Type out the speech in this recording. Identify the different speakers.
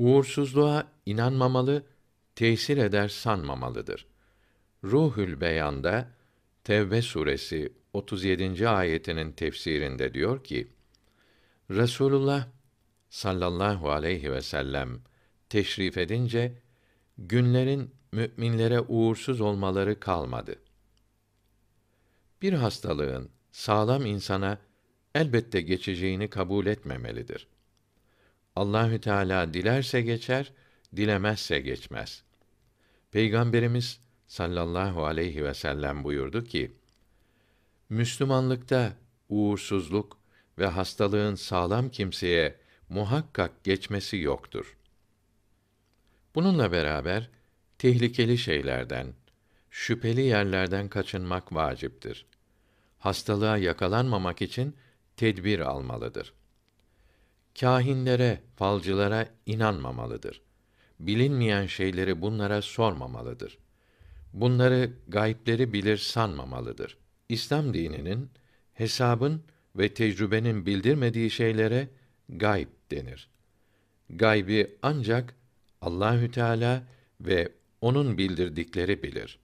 Speaker 1: uğursuzluğa inanmamalı, tesir eder sanmamalıdır. Ruhül Beyan'da Tevbe suresi 37. ayetinin tefsirinde diyor ki: Resulullah sallallahu aleyhi ve sellem teşrif edince günlerin müminlere uğursuz olmaları kalmadı. Bir hastalığın sağlam insana elbette geçeceğini kabul etmemelidir. Allahü Teala dilerse geçer, dilemezse geçmez. Peygamberimiz sallallahu aleyhi ve sellem buyurdu ki: Müslümanlıkta uğursuzluk ve hastalığın sağlam kimseye muhakkak geçmesi yoktur. Bununla beraber tehlikeli şeylerden, şüpheli yerlerden kaçınmak vaciptir. Hastalığa yakalanmamak için tedbir almalıdır. Kâhinlere, falcılara inanmamalıdır. Bilinmeyen şeyleri bunlara sormamalıdır. Bunları gayipleri bilir sanmamalıdır. İslam dininin hesabın ve tecrübenin bildirmediği şeylere gayb denir. Gaybi ancak Allahü Teala ve onun bildirdikleri bilir.